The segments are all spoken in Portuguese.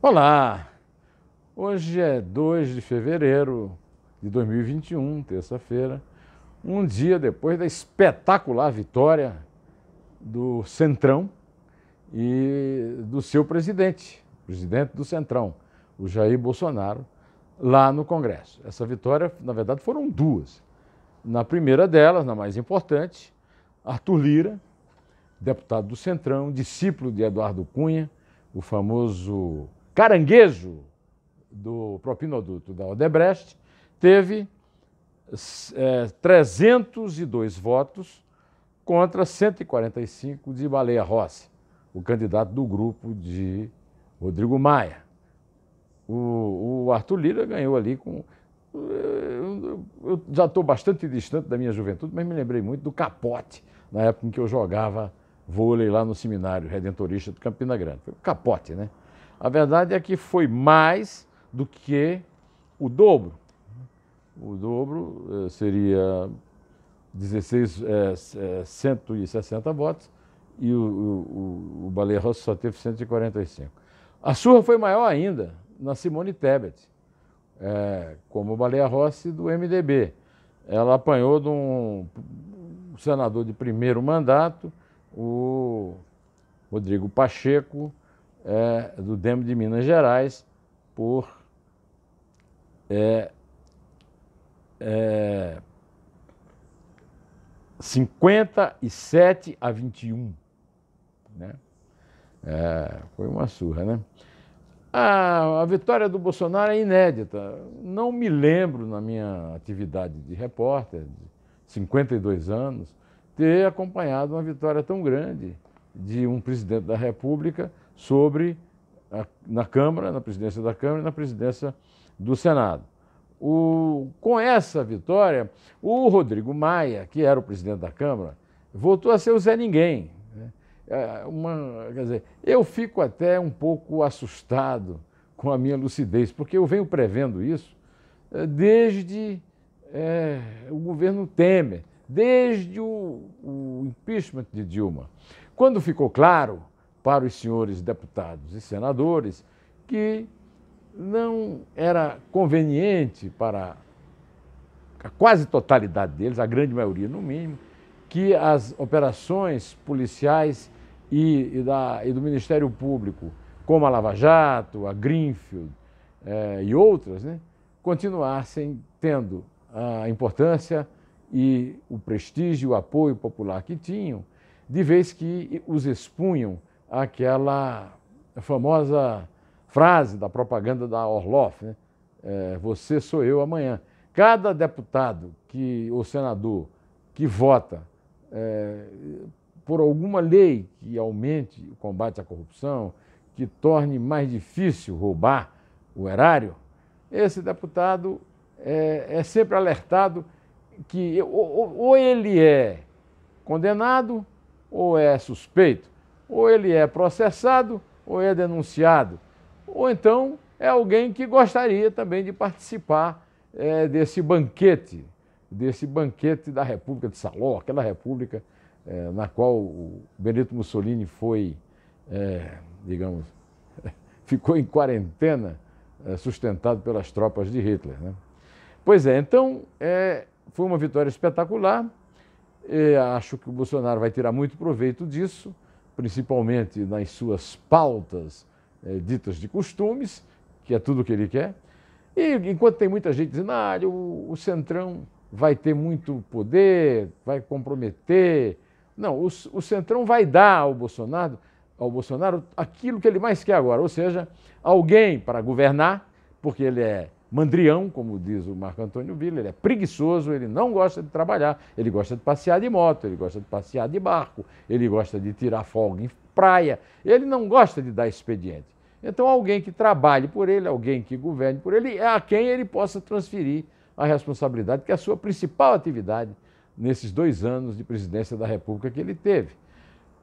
Olá! Hoje é 2 de fevereiro de 2021, terça-feira, um dia depois da espetacular vitória do Centrão e do seu presidente, presidente do Centrão, o Jair Bolsonaro, lá no Congresso. Essa vitória, na verdade, foram duas. Na primeira delas, na mais importante, Arthur Lira, deputado do Centrão, discípulo de Eduardo Cunha, o famoso Caranguejo, do propinoduto da Odebrecht, teve é, 302 votos contra 145 de Baleia Rossi, o candidato do grupo de Rodrigo Maia. O, o Arthur Lira ganhou ali com. Eu, eu já estou bastante distante da minha juventude, mas me lembrei muito do capote, na época em que eu jogava vôlei lá no seminário redentorista do Campina Grande. Foi o capote, né? A verdade é que foi mais do que o dobro. O dobro eh, seria 16, 160 eh, eh, votos e o, o, o Baleia Rossi só teve 145. A surra foi maior ainda na Simone Tebet, eh, como Baleia Rossi do MDB. Ela apanhou de um senador de primeiro mandato, o Rodrigo Pacheco, é, do DEM de Minas Gerais por é, é, 57 a 21. Né? É, foi uma surra, né? A, a vitória do Bolsonaro é inédita. Não me lembro, na minha atividade de repórter, de 52 anos, ter acompanhado uma vitória tão grande de um presidente da República sobre, a, na Câmara, na presidência da Câmara e na presidência do Senado. O, com essa vitória, o Rodrigo Maia, que era o presidente da Câmara, voltou a ser o Zé Ninguém. Né? É, uma, quer dizer, eu fico até um pouco assustado com a minha lucidez, porque eu venho prevendo isso é, desde é, o governo Temer, desde o, o impeachment de Dilma. Quando ficou claro para os senhores deputados e senadores que não era conveniente para a quase totalidade deles, a grande maioria no mínimo, que as operações policiais e, e, da, e do Ministério Público, como a Lava Jato, a Greenfield eh, e outras, né, continuassem tendo a importância e o prestígio, o apoio popular que tinham, de vez que os expunham aquela famosa frase da propaganda da Orloff, né? É, você sou eu amanhã. Cada deputado que, ou senador que vota é, por alguma lei que aumente o combate à corrupção, que torne mais difícil roubar o erário, esse deputado é, é sempre alertado que ou, ou ele é condenado ou é suspeito. Ou ele é processado, ou é denunciado. Ou então é alguém que gostaria também de participar é, desse banquete, desse banquete da República de Saló, aquela república é, na qual o Benito Mussolini foi, é, digamos, ficou em quarentena, é, sustentado pelas tropas de Hitler. Né? Pois é, então é, foi uma vitória espetacular. acho que o Bolsonaro vai tirar muito proveito disso principalmente nas suas pautas é, ditas de costumes, que é tudo o que ele quer. E enquanto tem muita gente dizendo, ah, o, o Centrão vai ter muito poder, vai comprometer. Não, o, o Centrão vai dar ao Bolsonaro, ao Bolsonaro aquilo que ele mais quer agora, ou seja, alguém para governar, porque ele é mandrião, como diz o Marco Antônio Villa, ele é preguiçoso, ele não gosta de trabalhar, ele gosta de passear de moto, ele gosta de passear de barco, ele gosta de tirar folga em praia, ele não gosta de dar expediente. Então, alguém que trabalhe por ele, alguém que governe por ele, é a quem ele possa transferir a responsabilidade, que é a sua principal atividade nesses dois anos de presidência da República que ele teve.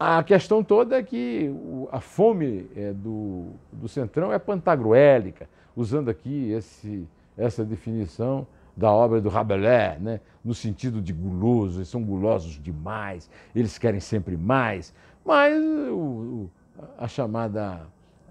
A questão toda é que a fome é, do, do Centrão é pantagruélica, usando aqui esse, essa definição da obra do Rabelais, né? no sentido de guloso, eles são gulosos demais, eles querem sempre mais, mas o, a chamada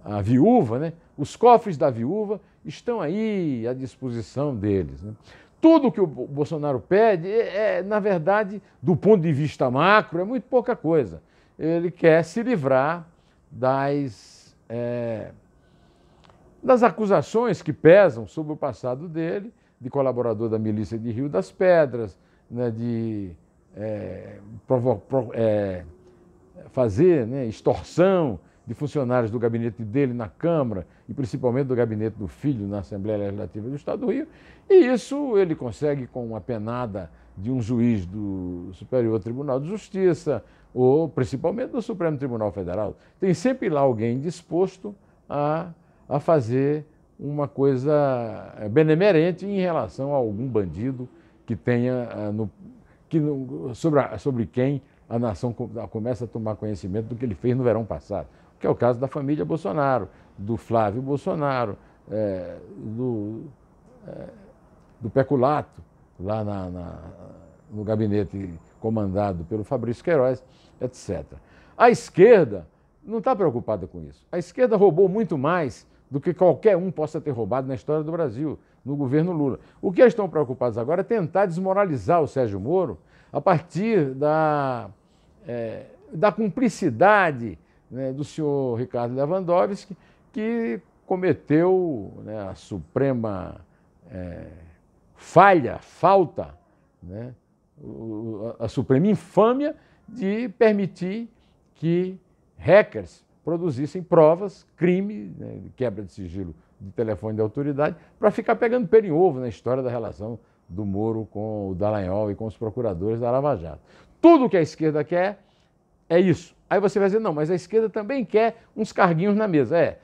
a viúva, né? os cofres da viúva estão aí à disposição deles. Né? Tudo que o Bolsonaro pede, é, é, na verdade, do ponto de vista macro, é muito pouca coisa ele quer se livrar das, é, das acusações que pesam sobre o passado dele, de colaborador da milícia de Rio das Pedras, né, de é, provo, pro, é, fazer né, extorsão de funcionários do gabinete dele na Câmara e principalmente do gabinete do filho na Assembleia Legislativa do Estado do Rio. E isso ele consegue com uma penada de um juiz do Superior Tribunal de Justiça, ou principalmente do Supremo Tribunal Federal. Tem sempre lá alguém disposto a, a fazer uma coisa é, benemerente em relação a algum bandido que tenha, ah, no, que, no, sobre, a, sobre quem a nação começa a tomar conhecimento do que ele fez no verão passado, que é o caso da família Bolsonaro, do Flávio Bolsonaro, é, do, é, do Peculato, lá na, na, no gabinete comandado pelo Fabrício Queiroz, etc. A esquerda não está preocupada com isso. A esquerda roubou muito mais do que qualquer um possa ter roubado na história do Brasil, no governo Lula. O que eles estão preocupados agora é tentar desmoralizar o Sérgio Moro a partir da, é, da cumplicidade né, do senhor Ricardo Lewandowski, que cometeu né, a suprema. É, falha, falta, né, a suprema infâmia de permitir que hackers produzissem provas, crime, né, quebra de sigilo de telefone de autoridade, para ficar pegando pelo em ovo na história da relação do Moro com o Dallagnol e com os procuradores da Lava Jato. Tudo que a esquerda quer é isso. Aí você vai dizer, não, mas a esquerda também quer uns carguinhos na mesa. É,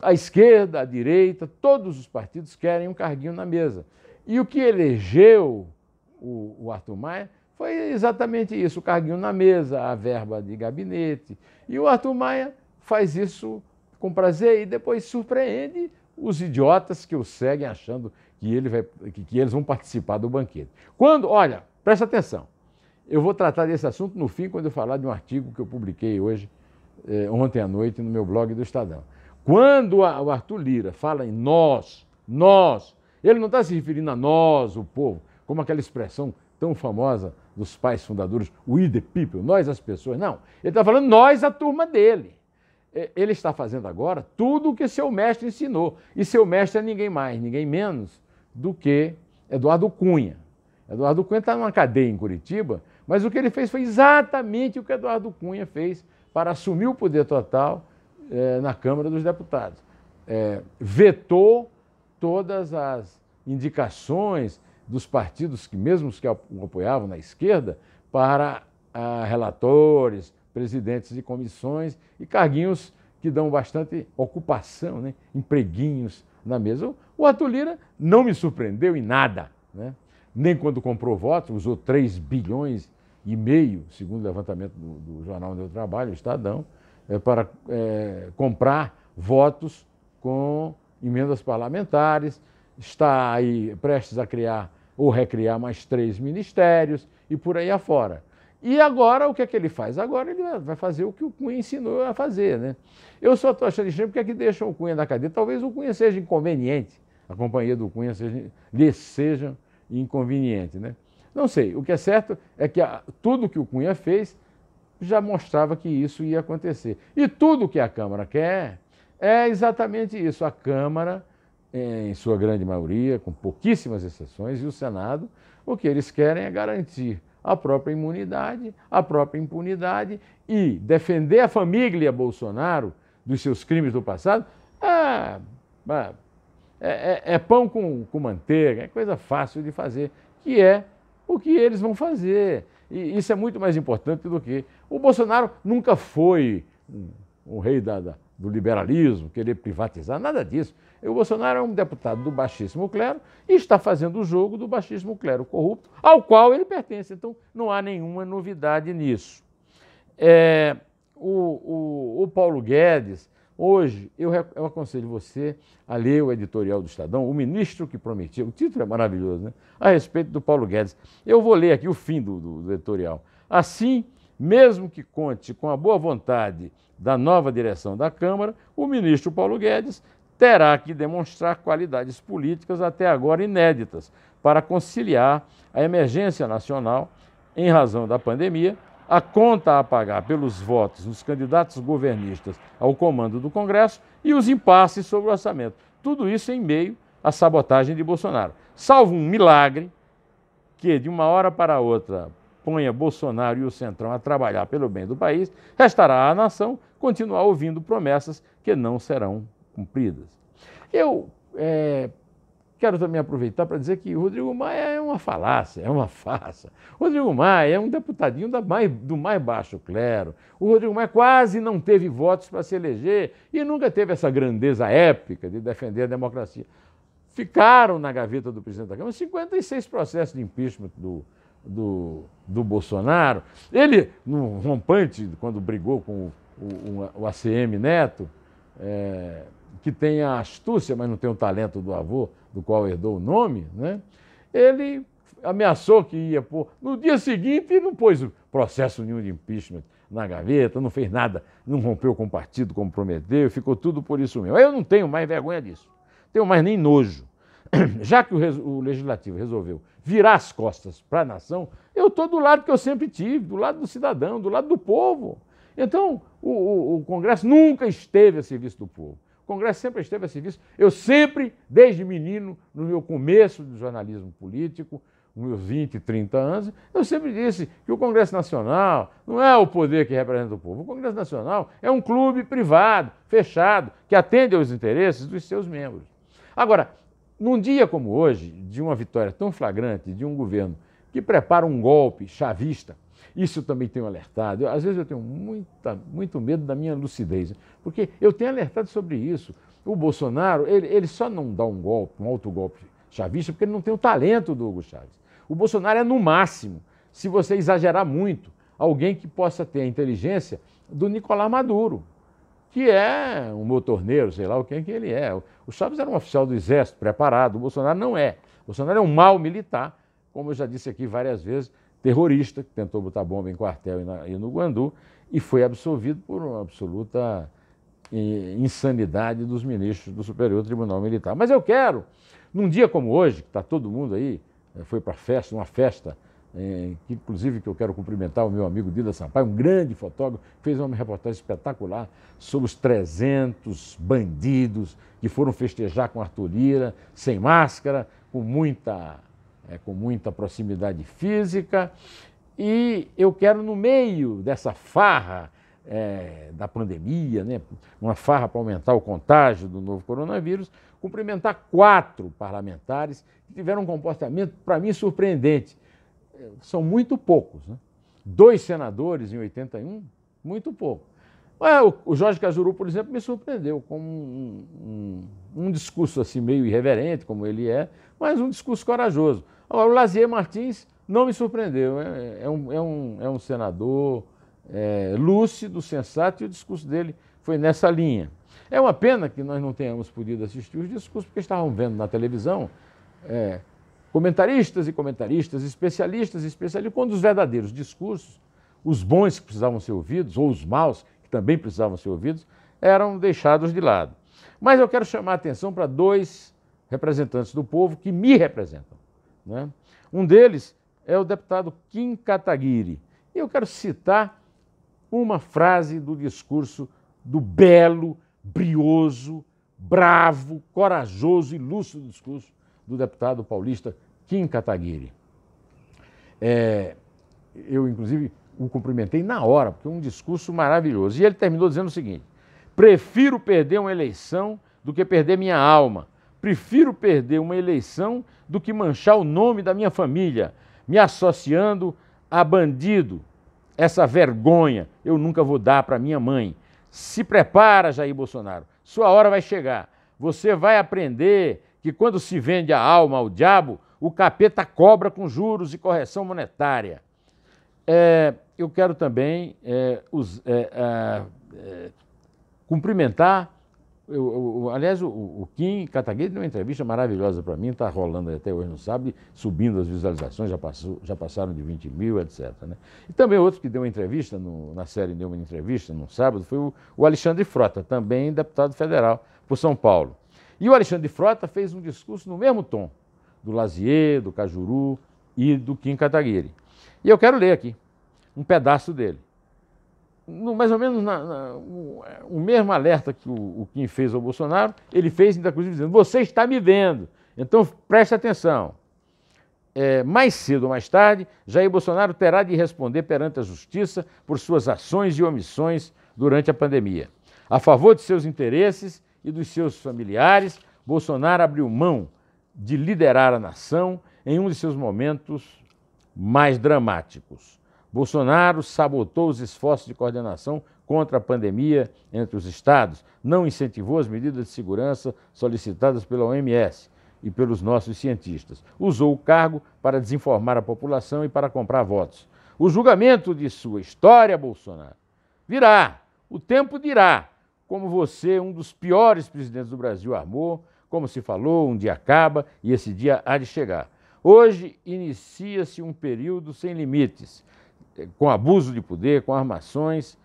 a esquerda, a direita, todos os partidos querem um carguinho na mesa. E o que elegeu o, o Arthur Maia foi exatamente isso: o carguinho na mesa, a verba de gabinete. E o Arthur Maia faz isso com prazer e depois surpreende os idiotas que o seguem achando que, ele vai, que, que eles vão participar do banquete. Quando, olha, presta atenção, eu vou tratar desse assunto no fim, quando eu falar de um artigo que eu publiquei hoje, eh, ontem à noite, no meu blog do Estadão. Quando a, o Arthur Lira fala em nós, nós, ele não está se referindo a nós, o povo, como aquela expressão tão famosa dos pais fundadores, we the people, nós as pessoas. Não, ele está falando nós, a turma dele. É, ele está fazendo agora tudo o que seu mestre ensinou. E seu mestre é ninguém mais, ninguém menos do que Eduardo Cunha. Eduardo Cunha está numa cadeia em Curitiba, mas o que ele fez foi exatamente o que Eduardo Cunha fez para assumir o poder total eh, na Câmara dos Deputados. Eh, vetou todas as indicações dos partidos que mesmo os que o apoiavam na esquerda para ah, relatores, presidentes de comissões e carguinhos que dão bastante ocupação, né? empreguinhos na mesa. O Arthur Lira não me surpreendeu em nada, né? nem quando comprou voto, usou 3 bilhões e meio, segundo o levantamento do, do jornal do trabalho, o Estadão, é, para é, comprar votos com emendas parlamentares, está aí prestes a criar ou recriar mais três ministérios e por aí afora. E agora, o que é que ele faz? Agora ele vai fazer o que o Cunha ensinou a fazer, né? Eu só estou achando estranho porque é que deixam o Cunha na cadeia. Talvez o Cunha seja inconveniente, a companhia do Cunha seja, lhe seja inconveniente, né? Não sei, o que é certo é que a, tudo que o Cunha fez já mostrava que isso ia acontecer. E tudo que a Câmara quer é exatamente isso. A Câmara, em sua grande maioria, com pouquíssimas exceções, e o Senado, o que eles querem é garantir a própria imunidade, a própria impunidade e defender a família Bolsonaro dos seus crimes do passado. Ah, é, é, é pão com, com manteiga, é coisa fácil de fazer, que é o que eles vão fazer. E isso é muito mais importante do que. O Bolsonaro nunca foi um, um rei da, da, do liberalismo, querer privatizar, nada disso. O Bolsonaro é um deputado do baixíssimo clero e está fazendo o jogo do baixíssimo clero corrupto, ao qual ele pertence. Então, não há nenhuma novidade nisso. É, o, o, o, Paulo Guedes, hoje, eu, eu aconselho você a ler o editorial do Estadão, o ministro que prometeu, o título é maravilhoso, né? A respeito do Paulo Guedes. Eu vou ler aqui o fim do, do, do editorial. Assim mesmo que conte com a boa vontade da nova direção da Câmara, o ministro Paulo Guedes terá que demonstrar qualidades políticas até agora inéditas para conciliar a emergência nacional em razão da pandemia, a conta a pagar pelos votos dos candidatos governistas ao comando do Congresso e os impasses sobre o orçamento. Tudo isso em meio à sabotagem de Bolsonaro. Salvo um milagre que, de uma hora para outra, ponha Bolsonaro e o Centrão a trabalhar pelo bem do país, restará à nação continuar ouvindo promessas que não serão cumpridas. Eu é, quero também aproveitar para dizer que Rodrigo Maia é uma falácia, é uma farsa. Rodrigo Maia é um deputadinho mais, do mais baixo clero. O Rodrigo Maia quase não teve votos para se eleger e nunca teve essa grandeza épica de defender a democracia. Ficaram na gaveta do presidente da Câmara 56 processos de impeachment do, do, do Bolsonaro. Ele, no rompante, quando brigou com o, o, o ACM Neto, é, que tem a astúcia, mas não tem o talento do avô, do qual herdou o nome, né? ele ameaçou que ia pôr. No dia seguinte, não pôs processo nenhum de impeachment na gaveta, não fez nada, não rompeu com o partido, comprometeu, ficou tudo por isso mesmo. Eu não tenho mais vergonha disso. Tenho mais nem nojo. já que o, o, legislativo resolveu virar as costas para a nação, eu estou do lado que eu sempre tive, do lado do cidadão, do lado do povo. Então, o, o, o Congresso nunca esteve a serviço do povo. O Congresso sempre esteve a serviço. Eu sempre, desde menino, no meu começo do jornalismo político, meus 20, 30 anos, eu sempre disse que o Congresso Nacional não é o poder que representa o povo. O Congresso Nacional é um clube privado, fechado, que atende aos interesses dos seus membros. Agora, num dia como hoje, de uma vitória tão flagrante de um governo que prepara um golpe chavista, isso eu também tenho alertado. Eu, às vezes eu tenho muita, muito medo da minha lucidez, porque eu tenho alertado sobre isso. O Bolsonaro, ele, ele só não dá um golpe, um autogolpe chavista, porque ele não tem o talento do Hugo Chávez. O Bolsonaro é, no máximo, se você exagerar muito, alguém que possa ter a inteligência do Nicolás Maduro, que é um motorneiro, sei lá o que, que ele é. O Chaves era um oficial do Exército, preparado, o Bolsonaro não é. O Bolsonaro é um mau militar, como eu já disse aqui várias vezes, terrorista, que tentou botar bomba em quartel e, no Guandu, e foi absolvido por uma absoluta eh, insanidade dos ministros do Superior Tribunal Militar. Mas eu quero, num dia como hoje, que está todo mundo aí, eh, foi para festa, uma festa que, é, inclusive que eu quero cumprimentar o meu amigo Dida Sampaio, um grande fotógrafo, fez uma reportagem espetacular sobre os 300 bandidos que foram festejar com Arthur Lira, sem máscara, com muita, é, com muita proximidade física. E eu quero, no meio dessa farra é, da pandemia, né, uma farra para aumentar o contágio do novo coronavírus, cumprimentar quatro parlamentares que tiveram um comportamento, para mim, surpreendente são muito poucos. Né? Dois senadores em 81, muito pouco. O Jorge Cajuru, por exemplo, me surpreendeu com um, um, um, discurso assim meio irreverente, como ele é, mas um discurso corajoso. Agora, o Lazier Martins não me surpreendeu. É, é, é, um, é, um, é um senador é, lúcido, sensato, e o discurso dele foi nessa linha. É uma pena que nós não tenhamos podido assistir os discursos, porque estavam vendo na televisão é, comentaristas e comentaristas, especialistas e especialistas, quando os verdadeiros discursos, os bons que precisavam ser ouvidos, ou os maus que também precisavam ser ouvidos, eram deixados de lado. Mas eu quero chamar a atenção para dois representantes do povo que me representam. Né? Um deles é o deputado Kim Kataguiri. E eu quero citar uma frase do discurso do belo, brioso, bravo, corajoso e lúcido discurso do deputado paulista Kim Kataguiri. É, eu, inclusive, o cumprimentei na hora, porque é um discurso maravilhoso. E ele terminou dizendo o seguinte: prefiro perder uma eleição do que perder minha alma. Prefiro perder uma eleição do que manchar o nome da minha família, me associando a bandido. Essa vergonha eu nunca vou dar para minha mãe. Se prepara, Jair Bolsonaro. Sua hora vai chegar. Você vai aprender que quando se vende a alma ao diabo, o capeta cobra com juros e correção monetária. É, eu quero também é, os, é, é cumprimentar, eu, eu, aliás, o, o Kim Kataguiri deu uma entrevista maravilhosa para mim, está rolando até hoje no sábado, subindo as visualizações, já, passou, já passaram de 20 mil, etc. Né? E também outro que deu uma entrevista, no, na série deu uma entrevista no sábado, foi o, o Alexandre Frota, também deputado federal por São Paulo. E o Alexandre Frota fez um discurso no mesmo tom, do Lazier, do Cajuru e do Kim Kataguiri. E eu quero ler aqui um pedaço dele. No, mais ou menos na, na, o, é, o, mesmo alerta que o, o, Kim fez ao Bolsonaro, ele fez, ainda inclusive, dizendo: Você está me vendo, então preste atenção. É, mais cedo ou mais tarde, Jair Bolsonaro terá de responder perante a justiça por suas ações e omissões durante a pandemia. A favor de seus interesses e dos seus familiares, Bolsonaro abriu mão de liderar a nação em um de seus momentos mais dramáticos. Bolsonaro sabotou os esforços de coordenação contra a pandemia entre os estados, não incentivou as medidas de segurança solicitadas pela OMS e pelos nossos cientistas. Usou o cargo para desinformar a população e para comprar votos. O julgamento de sua história, Bolsonaro, virá, o tempo dirá como você, um dos piores presidentes do Brasil, armou como se falou, um dia acaba e esse dia há de chegar. Hoje inicia-se um período sem limites, eh, com abuso de poder, com armações,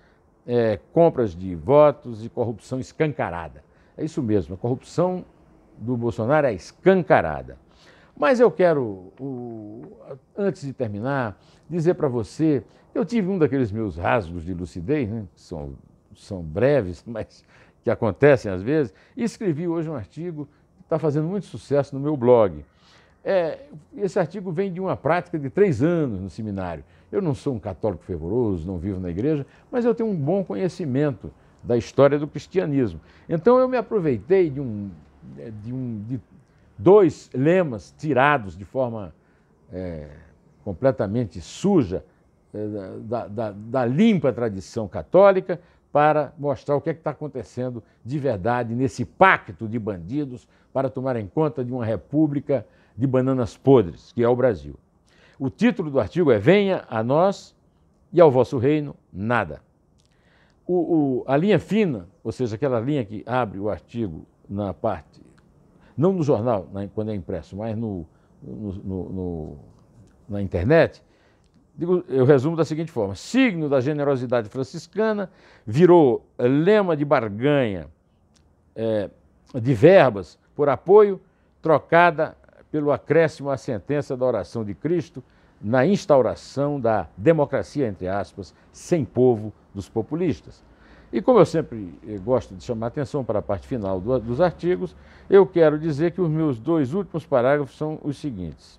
é, compras de votos e corrupção escancarada. É isso mesmo, a corrupção do Bolsonaro é escancarada. Mas eu quero, o, antes de terminar, dizer para você: eu tive um daqueles meus rasgos de lucidez, né, que são, são breves, mas que acontecem às vezes, e escrevi hoje um artigo está fazendo muito sucesso no meu blog. É, esse artigo vem de uma prática de três anos no seminário. Eu não sou um católico fervoroso, não vivo na igreja, mas eu tenho um bom conhecimento da história do cristianismo. Então eu me aproveitei de, um, é, de, um, de dois lemas tirados de forma é, completamente suja é, da, da, da limpa tradição católica para mostrar o que é está acontecendo de verdade nesse pacto de bandidos para tomarem conta de uma república de bananas podres, que é o Brasil. O título do artigo é Venha a nós e ao vosso reino nada. O, o, a linha fina, ou seja, aquela linha que abre o artigo na parte, não no jornal, na, quando é impresso, mas no, no, no, na internet, Digo, eu resumo da seguinte forma: signo da generosidade franciscana virou eh, lema de barganha é, de verbas por apoio, trocada pelo acréscimo à sentença da oração de Cristo na instauração da democracia, entre aspas, sem povo dos populistas. E como eu sempre eh, gosto de chamar atenção para a parte final do, dos artigos, eu quero dizer que os meus dois últimos parágrafos são os seguintes.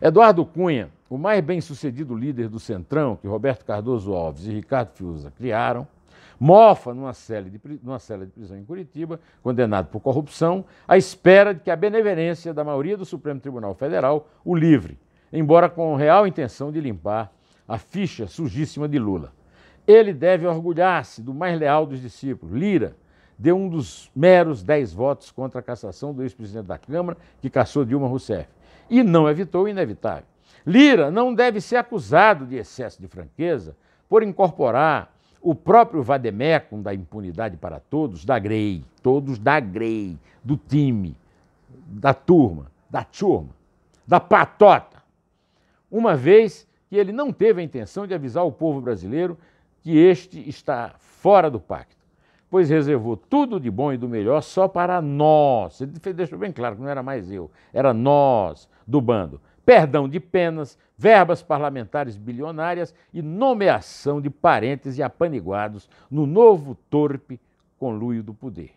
Eduardo Cunha o mais bem-sucedido líder do Centrão, que Roberto Cardoso Alves e Ricardo Fiuza criaram, mofa numa cela, de, numa cela de prisão em Curitiba, condenado por corrupção, à espera de que a benevolência da maioria do Supremo Tribunal Federal o livre, embora com real intenção de limpar a ficha sujíssima de Lula. Ele deve orgulhar-se do mais leal dos discípulos, Lira, deu um dos meros dez votos contra a cassação do ex-presidente da Câmara, que cassou Dilma Rousseff, e não evitou o inevitável. Lira não deve ser acusado de excesso de franqueza por incorporar o próprio vademecum da impunidade para todos, da Grey, todos da Grey, do time, da turma, da turma, da patota, uma vez que ele não teve a intenção de avisar o povo brasileiro que este está fora do pacto, pois reservou tudo de bom e do melhor só para nós. Ele deixou bem claro que não era mais eu, era nós do bando perdão de penas, verbas parlamentares bilionárias e nomeação de parentes e apaniguados no novo torpe conluio do poder.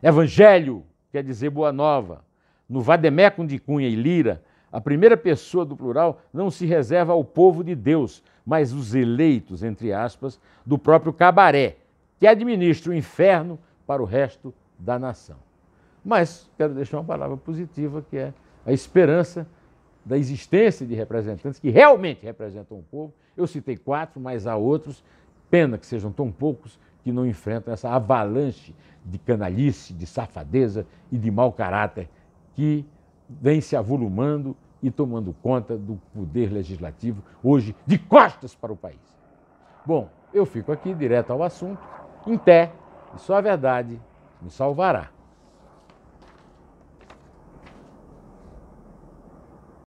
Evangelho quer dizer boa nova. No vademecum de Cunha e Lira, a primeira pessoa do plural não se reserva ao povo de Deus, mas os eleitos, entre aspas, do próprio cabaré, que administra o inferno para o resto da nação. Mas quero deixar uma palavra positiva que é a esperança da existência de representantes que realmente representam o povo. Eu citei quatro, mas há outros. Pena que sejam tão poucos que não enfrentam essa avalanche de canalice, de safadeza e de mau caráter que vem se avolumando e tomando conta do poder legislativo hoje de costas para o país. Bom, eu fico aqui direto ao assunto, em pé, e só a verdade me salvará.